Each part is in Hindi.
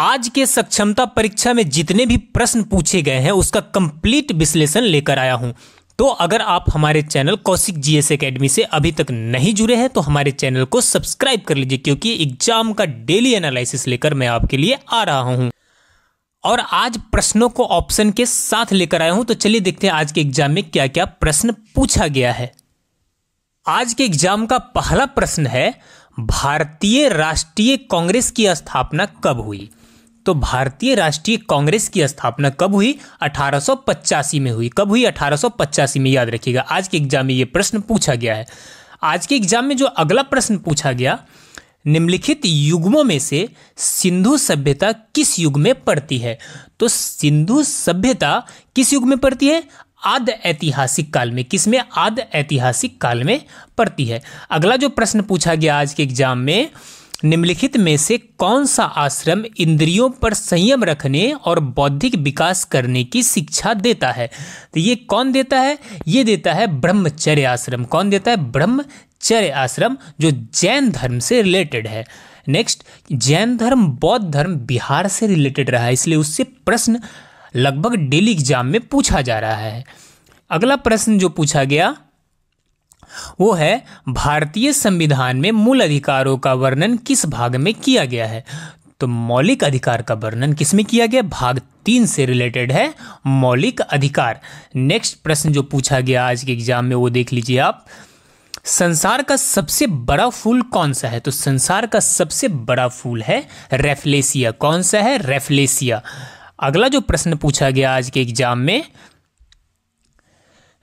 आज के सक्षमता परीक्षा में जितने भी प्रश्न पूछे गए हैं उसका कंप्लीट विश्लेषण लेकर आया हूं तो अगर आप हमारे चैनल कौशिक जीएस एकेडमी से अभी तक नहीं जुड़े हैं तो हमारे चैनल को सब्सक्राइब कर लीजिए क्योंकि एग्जाम का डेली एनालिसिस लेकर मैं आपके लिए आ रहा हूं और आज प्रश्नों को ऑप्शन के साथ लेकर आया हूं तो चलिए देखते हैं आज के एग्जाम में क्या क्या प्रश्न पूछा गया है आज के एग्जाम का पहला प्रश्न है भारतीय राष्ट्रीय कांग्रेस की स्थापना कब हुई तो भारतीय राष्ट्रीय कांग्रेस की स्थापना कब हुई अठारह में हुई कब हुई अठारह में याद रखिएगा आज के एग्जाम में ये प्रश्न पूछा गया है आज के एग्जाम में जो अगला प्रश्न पूछा गया निम्नलिखित युग्मों में से सिंधु सभ्यता किस युग में पड़ती है तो सिंधु सभ्यता किस युग में पड़ती है आद ऐतिहासिक काल में किस में आद ऐतिहासिक काल में पड़ती है अगला जो प्रश्न पूछा गया आज के एग्जाम में निम्नलिखित में से कौन सा आश्रम इंद्रियों पर संयम रखने और बौद्धिक विकास करने की शिक्षा देता है तो ये कौन देता है ये देता है ब्रह्मचर्य आश्रम कौन देता है ब्रह्मचर्य आश्रम जो जैन धर्म से रिलेटेड है नेक्स्ट जैन धर्म बौद्ध धर्म बिहार से रिलेटेड रहा है इसलिए उससे प्रश्न लगभग डेली एग्जाम में पूछा जा रहा है अगला प्रश्न जो पूछा गया वो है भारतीय संविधान में मूल अधिकारों का वर्णन किस भाग में किया गया है तो मौलिक अधिकार का वर्णन किसमें किया गया भाग तीन से रिलेटेड है मौलिक अधिकार नेक्स्ट प्रश्न जो पूछा गया आज के एग्जाम में वो देख लीजिए आप संसार का सबसे बड़ा फूल कौन सा है तो संसार का सबसे बड़ा फूल है रेफलेसिया कौन सा है रेफलेसिया अगला जो प्रश्न पूछा गया आज के एग्जाम में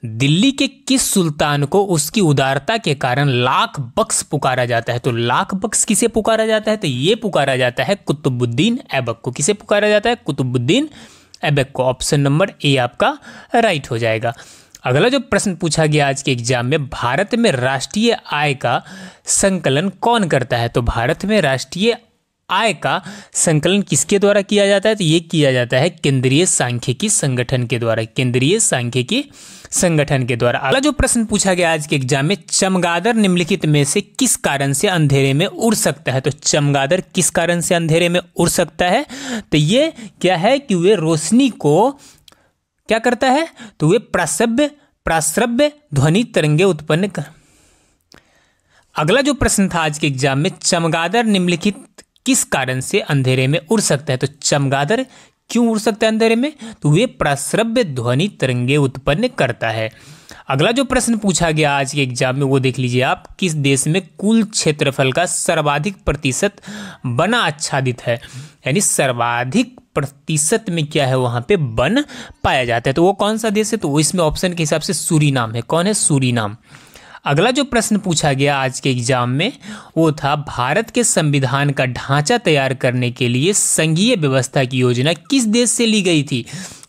दिल्ली के किस सुल्तान को उसकी उदारता के कारण लाख बक्स पुकारा जाता है तो लाख बक्स किसे पुकारा जाता है तो ये पुकारा जाता है कुतुबुद्दीन ऐबक को किसे पुकारा जाता है कुतुबुद्दीन ऐबक को ऑप्शन नंबर ए आपका राइट हो जाएगा अगला जो प्रश्न पूछा गया आज के एग्जाम में भारत में राष्ट्रीय आय का संकलन कौन करता है तो भारत में राष्ट्रीय आय का संकलन किसके द्वारा किया जाता है तो ये किया जाता है केंद्रीय सांख्यिकी संगठन के द्वारा केंद्रीय सांख्यिकी संगठन के द्वारा अगला जो प्रश्न पूछा गया आज के एग्जाम में चमगादर निम्नलिखित में से किस कारण से अंधेरे में उड़ सकता है तो चमगादर किस कारण से अंधेरे में उड़ सकता है तो ये क्या है कि वे रोशनी को क्या करता है तो वे प्रसव्य प्राश्रव्य ध्वनि तरंगे उत्पन्न कर अगला जो प्रश्न था आज के एग्जाम में चमगादर निम्नलिखित किस कारण से अंधेरे में उड़ सकता है तो चमगादड़ क्यों उड़ सकता है अंधेरे में तो वे प्रश्रव्य ध्वनि तरंगे उत्पन्न करता है अगला जो प्रश्न पूछा गया आज के एग्जाम में वो देख लीजिए आप किस देश में कुल क्षेत्रफल का सर्वाधिक प्रतिशत बना आच्छादित है यानी सर्वाधिक प्रतिशत में क्या है वहाँ पे बन पाया जाता है तो वो कौन सा देश है तो इसमें ऑप्शन के हिसाब से सूरी है कौन है सूरी अगला जो प्रश्न पूछा गया आज के एग्जाम में वो था भारत के संविधान का ढांचा तैयार करने के लिए संघीय व्यवस्था की योजना किस देश से ली गई थी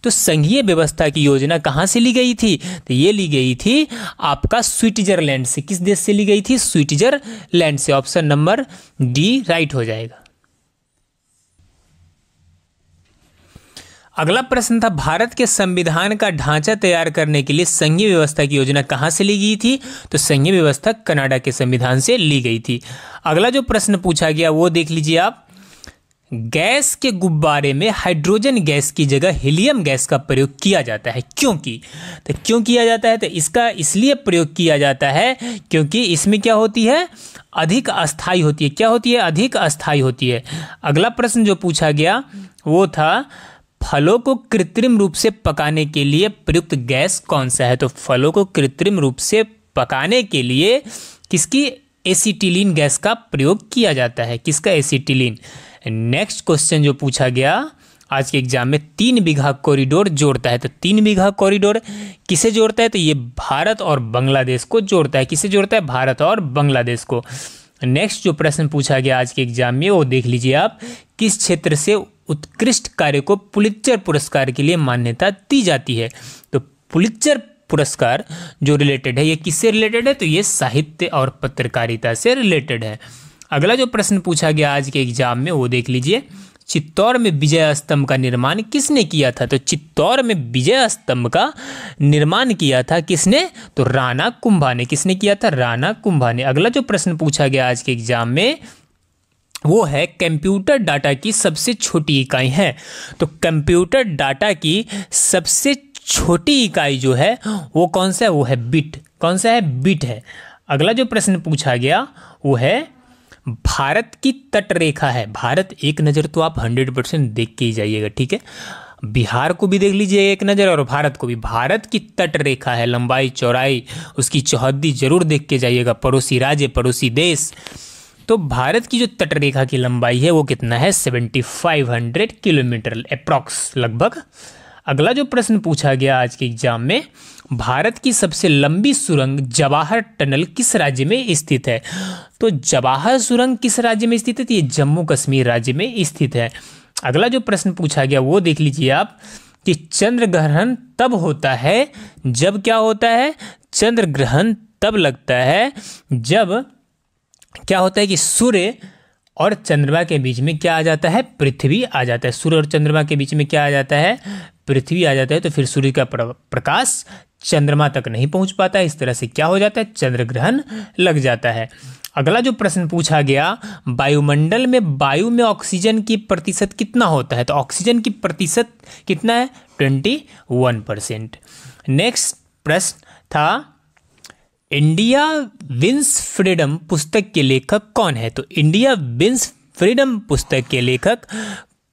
तो संघीय व्यवस्था की योजना कहाँ से ली गई थी तो ये ली गई थी आपका स्विट्जरलैंड से किस देश से ली गई थी स्विट्जरलैंड से ऑप्शन नंबर डी राइट हो जाएगा अगला प्रश्न था भारत के संविधान का ढांचा तैयार करने के लिए संघीय व्यवस्था की योजना कहाँ से ली गई थी तो संघीय व्यवस्था कनाडा के संविधान से ली गई थी अगला जो प्रश्न पूछा गया वो देख लीजिए आप गैस के गुब्बारे में हाइड्रोजन गैस की जगह हीलियम गैस का प्रयोग किया जाता है क्योंकि तो क्यों किया जाता है तो इसका इसलिए प्रयोग किया जाता है क्योंकि इसमें क्या होती है अधिक अस्थाई होती है क्या होती है अधिक अस्थाई होती है अगला प्रश्न जो पूछा गया वो था फलों को कृत्रिम रूप से पकाने के लिए प्रयुक्त गैस कौन सा है तो फलों को कृत्रिम रूप से पकाने के लिए किसकी एसिटिलीन गैस का प्रयोग किया जाता है किसका एसिटिलीन नेक्स्ट क्वेश्चन जो पूछा गया आज के एग्जाम में तीन बीघा कॉरिडोर जोड़ता है तो तीन बीघा कॉरिडोर किसे जोड़ता है तो ये भारत और बांग्लादेश को जोड़ता है किसे जोड़ता है भारत और बांग्लादेश को नेक्स्ट जो प्रश्न पूछा गया आज के एग्जाम में वो देख लीजिए आप किस क्षेत्र से उत्कृष्ट कार्य को पुलिचर पुरस्कार के लिए मान्यता दी जाती है तो पुलिचर पुरस्कार जो रिलेटेड है ये किससे रिलेटेड है तो ये साहित्य और पत्रकारिता से रिलेटेड है अगला जो प्रश्न पूछा गया आज के एग्जाम में वो देख लीजिए चित्तौर में विजय स्तंभ का निर्माण किसने किया था तो चित्तौर में विजय स्तंभ का निर्माण किया था किसने तो राणा कुंभा ने किसने किया था राणा कुंभा ने अगला जो प्रश्न पूछा गया आज के एग्जाम में वो है कंप्यूटर डाटा की सबसे छोटी इकाई है तो कंप्यूटर डाटा की सबसे छोटी इकाई जो है वो कौन सा है वो है बिट कौन सा है बिट है अगला जो प्रश्न पूछा गया वो है भारत की तटरेखा है भारत एक नज़र तो आप हंड्रेड परसेंट देख के ही जाइएगा ठीक है बिहार को भी देख लीजिए एक नज़र और भारत को भी भारत की तट रेखा है लंबाई चौड़ाई उसकी चौहद्दी जरूर देख के जाइएगा पड़ोसी राज्य पड़ोसी देश तो भारत की जो तटरेखा की लंबाई है वो कितना है 7500 किलोमीटर अप्रॉक्स लगभग अगला जो प्रश्न पूछा गया आज के एग्जाम में भारत की सबसे लंबी सुरंग जवाहर टनल किस राज्य में स्थित है तो जवाहर सुरंग किस राज्य में स्थित है तो ये जम्मू कश्मीर राज्य में स्थित है अगला जो प्रश्न पूछा गया वो देख लीजिए आप कि चंद्र ग्रहण तब होता है जब क्या होता है चंद्र ग्रहण तब लगता है जब क्या होता है कि सूर्य और चंद्रमा के बीच में क्या आ जाता है पृथ्वी आ जाता है सूर्य और चंद्रमा के बीच में क्या आ जाता है पृथ्वी आ जाता है तो फिर सूर्य का प्रकाश चंद्रमा तक नहीं पहुंच पाता इस तरह से क्या हो जाता है चंद्र ग्रहण लग जाता है अगला जो प्रश्न पूछा गया वायुमंडल में वायु में ऑक्सीजन की प्रतिशत कितना होता है तो ऑक्सीजन की प्रतिशत कितना है ट्वेंटी वन परसेंट नेक्स्ट प्रश्न था इंडिया विंस फ्रीडम पुस्तक के लेखक कौन है तो इंडिया विंस फ्रीडम पुस्तक के लेखक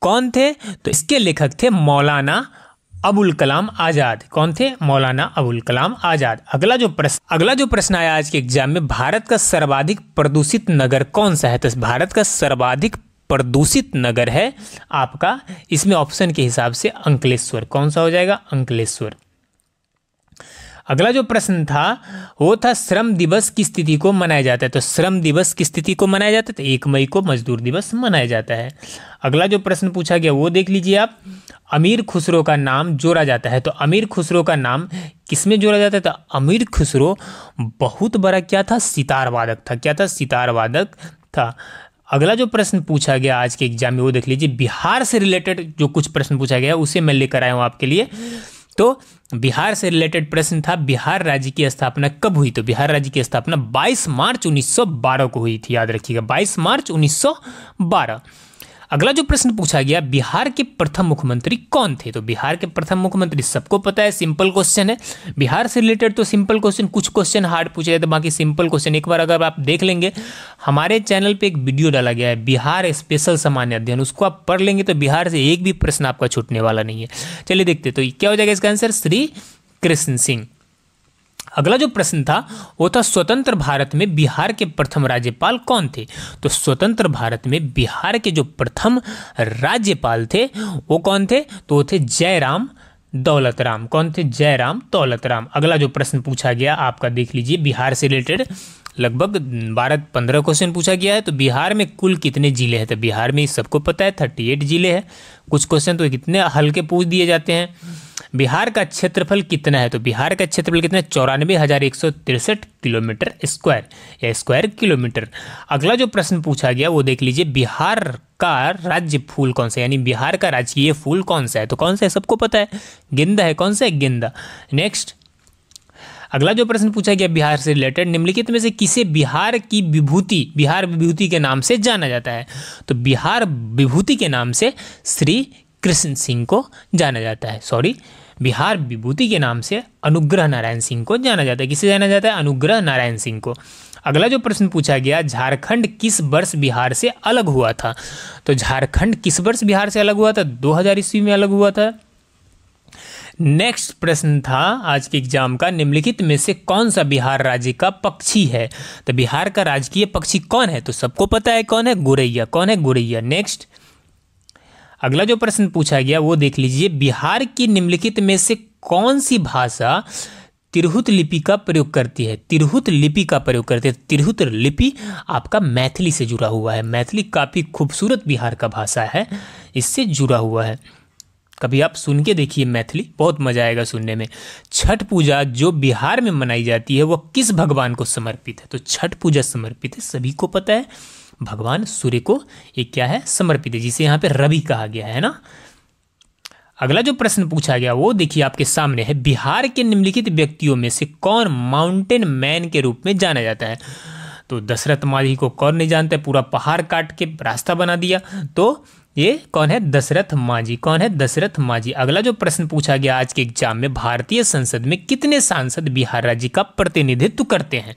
कौन थे तो इसके लेखक थे मौलाना अबुल कलाम आज़ाद कौन थे मौलाना अबुल कलाम आज़ाद अगला जो प्रश्न अगला जो प्रश्न आया आज के एग्जाम में भारत का सर्वाधिक प्रदूषित नगर कौन सा है तो भारत का सर्वाधिक प्रदूषित नगर है आपका इसमें ऑप्शन के हिसाब से अंकलेश्वर कौन सा हो जाएगा अंकलेश्वर अगला जो प्रश्न था वो था श्रम दिवस की स्थिति को मनाया जाता है तो श्रम दिवस की स्थिति को मनाया जाता है तो एक मई को मजदूर दिवस मनाया जाता है अगला जो प्रश्न पूछा गया वो देख लीजिए आप अमीर खुसरो का नाम जोड़ा जाता है तो अमीर खुसरो का नाम किसमें जोड़ा जाता है तो अमीर खुसरो बहुत बड़ा क्या था सितार वादक था क्या था सितार वादक था अगला जो प्रश्न पूछा गया आज के एग्जाम में वो देख लीजिए बिहार से रिलेटेड जो कुछ प्रश्न पूछा गया उसे मैं लेकर आया हूँ आपके लिए तो बिहार से रिलेटेड प्रश्न था बिहार राज्य की स्थापना कब हुई तो बिहार राज्य की स्थापना 22 मार्च 1912 को हुई थी याद रखिएगा 22 मार्च 1912 अगला जो प्रश्न पूछा गया बिहार के प्रथम मुख्यमंत्री कौन थे तो बिहार के प्रथम मुख्यमंत्री सबको पता है सिंपल क्वेश्चन है बिहार से रिलेटेड तो सिंपल क्वेश्चन कुछ क्वेश्चन हार्ड पूछे जाते बाकी सिंपल क्वेश्चन एक बार अगर आप देख लेंगे हमारे चैनल पर एक वीडियो डाला गया है बिहार स्पेशल सामान्य अध्ययन उसको आप पढ़ लेंगे तो बिहार से एक भी प्रश्न आपका छूटने वाला नहीं है चलिए देखते तो क्या हो जाएगा इसका आंसर श्री कृष्ण सिंह अगला जो प्रश्न था वो था स्वतंत्र भारत में बिहार के प्रथम राज्यपाल कौन थे तो स्वतंत्र भारत में बिहार के जो प्रथम राज्यपाल थे वो कौन थे तो वो थे जयराम दौलत राम कौन थे जयराम दौलत राम अगला जो प्रश्न पूछा गया आपका देख लीजिए बिहार से रिलेटेड लगभग बारह पंद्रह क्वेश्चन पूछा गया है तो बिहार में कुल कितने जिले हैं तो बिहार में सबको पता है थर्टी एट जिले हैं कुछ क्वेश्चन तो कितने हल्के पूछ दिए जाते हैं बिहार का क्षेत्रफल कितना है तो बिहार का क्षेत्रफल कितना है चौरानवे हज़ार एक सौ तिरसठ किलोमीटर स्क्वायर या स्क्वायर किलोमीटर अगला जो प्रश्न पूछा गया वो देख लीजिए बिहार का राज्य फूल कौन सा यानी बिहार का राजकीय फूल कौन सा है तो कौन सा है सबको पता है गेंदा है कौन सा है गेंदा नेक्स्ट अगला जो प्रश्न पूछा गया बिहार से रिलेटेड निम्नलिखित में से किसे बिहार की विभूति बिहार विभूति के नाम से जाना जाता है तो बिहार विभूति के नाम से श्री कृष्ण सिंह को जाना जाता है सॉरी बिहार विभूति के नाम से अनुग्रह नारायण सिंह को जाना जाता है किसे जाना जाता है अनुग्रह नारायण सिंह को अगला जो प्रश्न पूछा गया झारखंड किस वर्ष बिहार से अलग हुआ था तो झारखंड किस वर्ष बिहार से अलग हुआ था दो हजार ईस्वी में अलग हुआ था नेक्स्ट प्रश्न था आज के एग्जाम का निम्नलिखित में से कौन सा बिहार राज्य का पक्षी है तो बिहार का राजकीय पक्षी कौन है तो सबको पता है कौन है गुरैया कौन है गुरैया नेक्स्ट अगला जो प्रश्न पूछा गया वो देख लीजिए बिहार की निम्नलिखित में से कौन सी भाषा तिरहुत लिपि का प्रयोग करती है तिरहुत लिपि का प्रयोग करती है तिरहुत लिपि आपका मैथिली से जुड़ा हुआ है मैथिली काफ़ी खूबसूरत बिहार का भाषा है इससे जुड़ा हुआ है कभी आप सुन के देखिए मैथिली बहुत मजा आएगा सुनने में छठ पूजा जो बिहार में मनाई जाती है वह किस भगवान को समर्पित है तो छठ पूजा समर्पित है सभी को पता है भगवान सूर्य को ये क्या है समर्पित है जिसे यहाँ पे रवि कहा गया है ना अगला जो प्रश्न पूछा गया वो देखिए आपके सामने है बिहार के निम्नलिखित व्यक्तियों में से कौन माउंटेन मैन के रूप में जाना जाता है तो दशरथ माली को कौन नहीं जानता पूरा पहाड़ काट के रास्ता बना दिया तो ये कौन है दशरथ मांझी कौन है दशरथ मांझी अगला जो प्रश्न पूछा गया आज के एग्जाम में भारतीय संसद में कितने सांसद बिहार राज्य का प्रतिनिधित्व करते हैं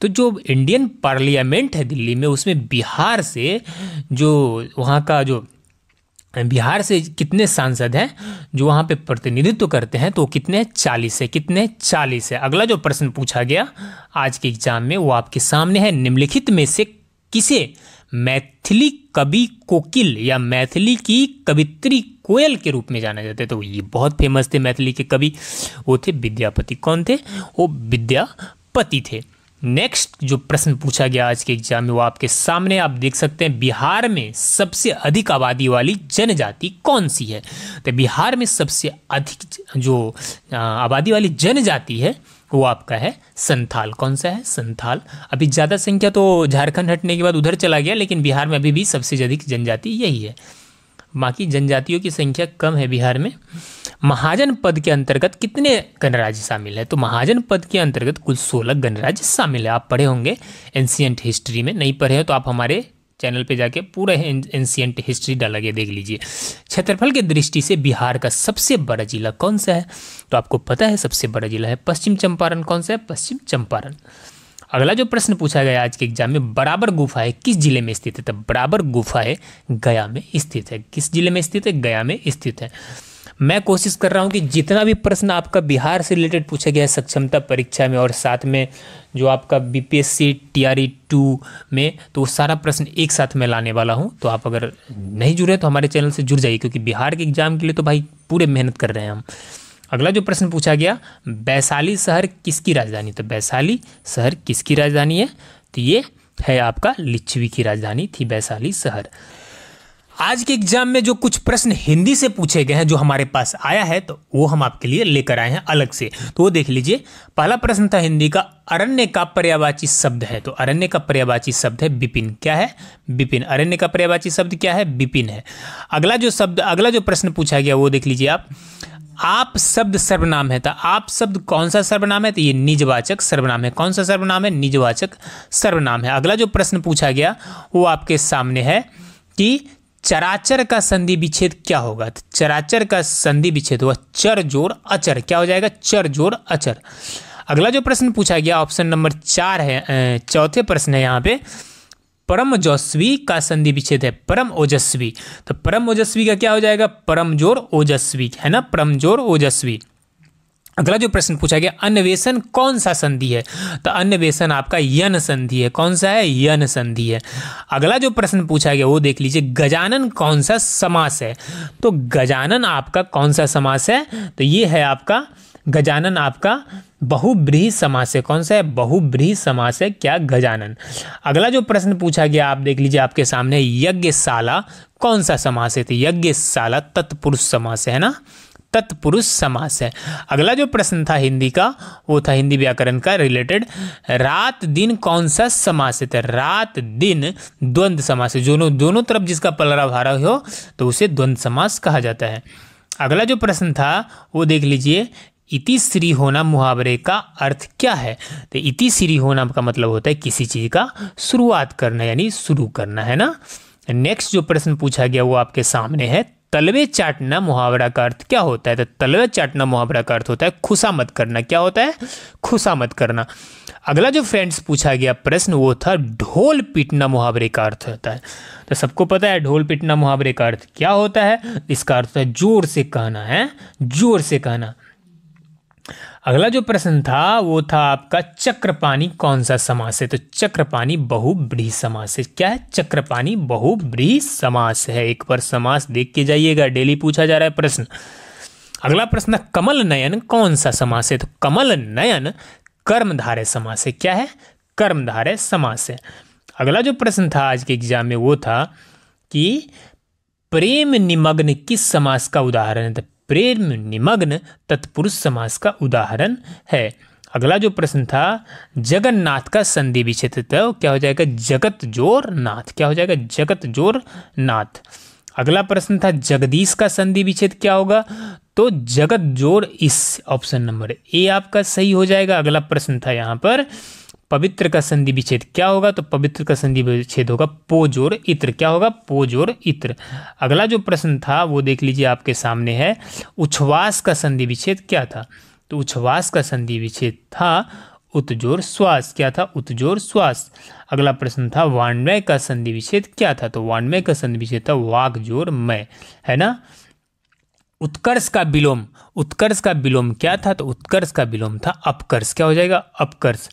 तो जो इंडियन पार्लियामेंट है दिल्ली में उसमें बिहार से जो वहाँ का जो बिहार से कितने सांसद हैं जो वहाँ पे प्रतिनिधित्व करते हैं तो कितने चालीस है कितने चालीस है अगला जो प्रश्न पूछा गया आज के एग्जाम में वो आपके सामने है निम्नलिखित में से किसे मैथिली कवि कोकिल या मैथिली की कवित्री कोयल के रूप में जाना जाता है तो ये बहुत फेमस थे मैथिली के कवि वो थे विद्यापति कौन थे वो विद्यापति थे नेक्स्ट जो प्रश्न पूछा गया आज के एग्जाम में वो आपके सामने आप देख सकते हैं बिहार में सबसे अधिक आबादी वाली जनजाति कौन सी है तो बिहार में सबसे अधिक जो आबादी वाली जनजाति है वो आपका है संथाल कौन सा है संथाल अभी ज़्यादा संख्या तो झारखंड हटने के बाद उधर चला गया लेकिन बिहार में अभी भी सबसे अधिक जनजाति यही है बाकी जनजातियों की संख्या कम है बिहार में महाजन पद के अंतर्गत कितने गणराज्य शामिल है तो महाजन पद के अंतर्गत कुल सोलह गणराज्य शामिल है आप पढ़े होंगे एंशियंट हिस्ट्री में नहीं पढ़े हो तो आप हमारे चैनल पे जाके पूरा एंशियंट हिस्ट्री डाला गया देख लीजिए क्षेत्रफल के दृष्टि से बिहार का सबसे बड़ा जिला कौन सा है तो आपको पता है सबसे बड़ा जिला है पश्चिम चंपारण कौन सा है पश्चिम चंपारण अगला जो प्रश्न पूछा गया आज के एग्जाम में बराबर गुफा है किस जिले में स्थित है तो बराबर गुफा है गया में स्थित है किस जिले में स्थित है गया में स्थित है मैं कोशिश कर रहा हूँ कि जितना भी प्रश्न आपका बिहार से रिलेटेड पूछा गया है सक्षमता परीक्षा में और साथ में जो आपका B P S C T R E two में तो वो सारा प्रश्न एक साथ मैं लाने वाला हूँ तो आप अगर नहीं जुड़े तो हमारे चैनल से जुड़ जाइए क्योंकि बिहार के एग्ज़ाम के लिए तो भाई पूरे मेहनत कर रहे हैं हम अगला जो प्रश्न पूछा गया वैशाली शहर किसकी राजधानी तो वैशाली शहर किसकी राजधानी है तो ये है आपका लिच्छवी की राजधानी थी वैशाली शहर आज के एग्जाम में जो कुछ प्रश्न हिंदी से पूछे गए हैं जो हमारे पास आया है तो वो हम आपके लिए लेकर आए हैं अलग से तो वो देख लीजिए पहला प्रश्न था हिंदी का अरण्य का पर्यावाची शब्द है तो अरण्य का पर्यावाची शब्द है विपिन क्या है विपिन अरण्य का पर्यावाची शब्द क्या है विपिन है अगला जो शब्द अगला जो प्रश्न पूछा गया वो देख लीजिए आप आप शब्द सर्वनाम है तो आप शब्द कौन सा सर्वनाम है तो ये निजवाचक सर्वनाम है कौन सा सर्वनाम है निजवाचक सर्वनाम है अगला जो प्रश्न पूछा गया वो आपके सामने है कि चराचर का संधि विच्छेद क्या होगा तो चराचर का संधि विच्छेद हुआ चर जोर अचर क्या हो जाएगा चर जोर अचर अगला जो प्रश्न पूछा गया ऑप्शन नंबर चार है चौथे प्रश्न है यहाँ पे परम ओजस्वी का संधि विच्छेद है परम ओजस्वी तो परम ओजस्वी का क्या हो जाएगा परम जोर ओजस्वी है ना परम जोर ओजस्वी अगला जो प्रश्न पूछा गया अन्वेषण कौन सा संधि है तो अन्वेषण आपका यन संधि है कौन सा है यन संधि है अगला जो प्रश्न पूछा गया वो देख लीजिए गजानन कौन सा समास है तो गजानन आपका कौन सा समास है तो ये है आपका गजानन आपका बहुब्रीह समास है कौन सा है बहुब्रीह समास है क्या गजानन अगला जो प्रश्न पूछा गया आप देख लीजिए आपके सामने यज्ञशाला कौन सा समास है तो यज्ञशाला तत्पुरुष समास है ना तत्पुरुष समास है अगला जो प्रश्न था हिंदी का वो था हिंदी व्याकरण का रिलेटेड रात दिन कौन सा समास है तो रात दिन द्वंद समास है दोनों दोनों तरफ जिसका पलरा भारा हो तो उसे द्वंद्व समास कहा जाता है अगला जो प्रश्न था वो देख लीजिए इति श्री होना मुहावरे का अर्थ क्या है तो इति श्री होना का मतलब होता है किसी चीज़ का शुरुआत करना यानी शुरू करना है ना नेक्स्ट जो प्रश्न पूछा गया वो आपके सामने है तलवे चाटना मुहावरा का अर्थ क्या होता है तो तलवे चाटना मुहावरा का अर्थ होता है खुशा मत करना क्या होता है खुशा मत करना अगला जो फ्रेंड्स पूछा गया प्रश्न वो था ढोल पीटना मुहावरे का अर्थ होता है तो सबको पता है ढोल पीटना मुहावरे का अर्थ क्या होता है इसका अर्थ है जोर से कहना है जोर से कहना अगला जो प्रश्न था वो था आपका चक्रपाणी कौन सा समास है तो चक्रपाणी बहुब्रीही समास है क्या है चक्रपाणी बहुब्रीही समास है एक बार समास देख के जाइएगा डेली पूछा जा रहा है प्रश्न अगला प्रश्न कमल नयन कौन सा समास है तो कमल नयन कर्मधारय समास है क्या है कर्मधारय समास है अगला जो प्रश्न था आज के एग्जाम में वो था कि प्रेम निमग्न किस समास का उदाहरण है तो प्रेम निमग्न तत्पुरुष समास का उदाहरण है अगला जो प्रश्न था जगन्नाथ का संधि विच्छेद तो क्या हो जाएगा जगत जोर नाथ क्या हो जाएगा जगत जोर नाथ अगला प्रश्न था जगदीश का संधि विच्छेद क्या होगा तो जगत जोर इस ऑप्शन नंबर ए आपका सही हो जाएगा अगला प्रश्न था यहाँ पर पवित्र का संधि विच्छेद क्या होगा तो पवित्र का संधि विच्छेद होगा पोजोर इत्र क्या होगा पोजोर इत्र अगला जो प्रश्न था वो देख लीजिए आपके सामने है उच्छ्वास का संधि विच्छेद क्या था तो उच्छ्वास का संधि विच्छेद था उत्जोर श्वास क्या था उत्जोर श्वास अगला प्रश्न था वाण्मय का संधि विच्छेद क्या था तो वाण्मय का संधि विच्छेद था वाक जोर मय है ना उत्कर्ष का विलोम उत्कर्ष का विलोम क्या था तो उत्कर्ष का विलोम था अपकर्ष क्या हो जाएगा अपकर्ष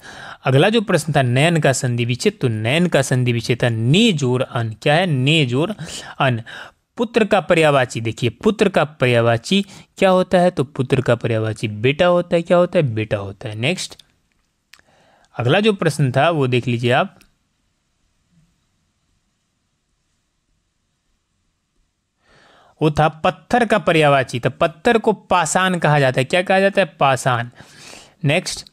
अगला जो प्रश्न था नयन का संधि विच्छेद तो नयन का संधि विच्छेद था ने जोर अन क्या है ने जोर अन पुत्र का पर्यावाची देखिए पुत्र का पर्यावाची क्या होता है तो पुत्र का पर्यावाची बेटा होता है क्या होता है बेटा होता है नेक्स्ट अगला जो प्रश्न था वो देख लीजिए आप वो था पत्थर का पर्यावाची तो पत्थर को पाषाण कहा जाता है क्या कहा जाता है पाषाण नेक्स्ट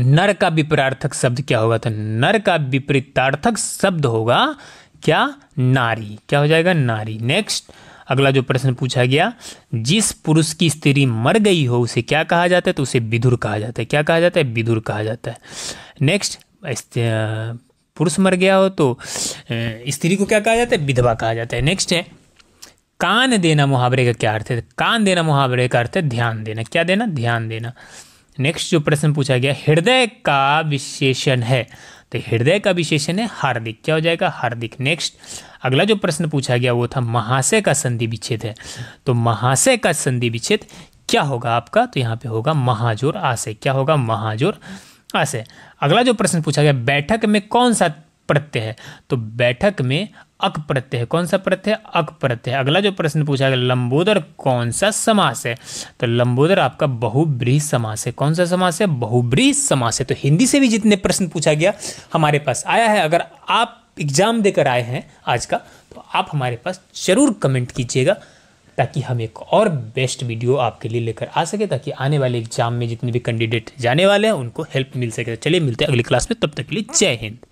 नर का विपरार्थक शब्द क्या होगा तो नर का विपरीतार्थक शब्द होगा क्या नारी क्या हो जाएगा नारी नेक्स्ट अगला जो प्रश्न पूछा गया जिस पुरुष की स्त्री मर गई हो उसे क्या कहा जाता है तो उसे विधुर कहा जाता है क्या कहा जाता है विधुर कहा जाता है नेक्स्ट पुरुष मर गया हो तो स्त्री को क्या कहा जाता है विधवा कहा जाता है नेक्स्ट है कान देना मुहावरे का क्या अर्थ है कान देना मुहावरे का अर्थ है ध्यान देना क्या देना ध्यान देना नेक्स्ट जो प्रश्न पूछा गया हृदय का विशेषण है तो हृदय का विशेषण है हार्दिक क्या हो जाएगा हार्दिक नेक्स्ट अगला जो प्रश्न पूछा गया वो था महाशय का संधि विच्छेद है तो महाशय का संधि विच्छेद क्या होगा आपका तो यहाँ पे होगा महाजोर आशय क्या होगा महाजोर आशय अगला जो प्रश्न पूछा गया बैठक में कौन सा प्रत्यय है तो बैठक में अक प्रत्यय कौन सा प्रत्यय अक प्रत्यय अगला जो प्रश्न पूछा गया लंबोदर कौन सा समास है तो लंबोदर आपका बहुब्रीह समास है कौन सा समास है बहुब्रीह समास है तो हिंदी से भी जितने प्रश्न पूछा गया हमारे पास आया है अगर आप एग्जाम देकर आए हैं आज का तो आप हमारे पास जरूर कमेंट कीजिएगा ताकि हम एक और बेस्ट वीडियो आपके लिए लेकर आ सके ताकि आने वाले एग्जाम में जितने भी कैंडिडेट जाने वाले हैं उनको हेल्प मिल सके तो चलिए मिलते हैं अगली क्लास में तब तक के लिए जय हिंद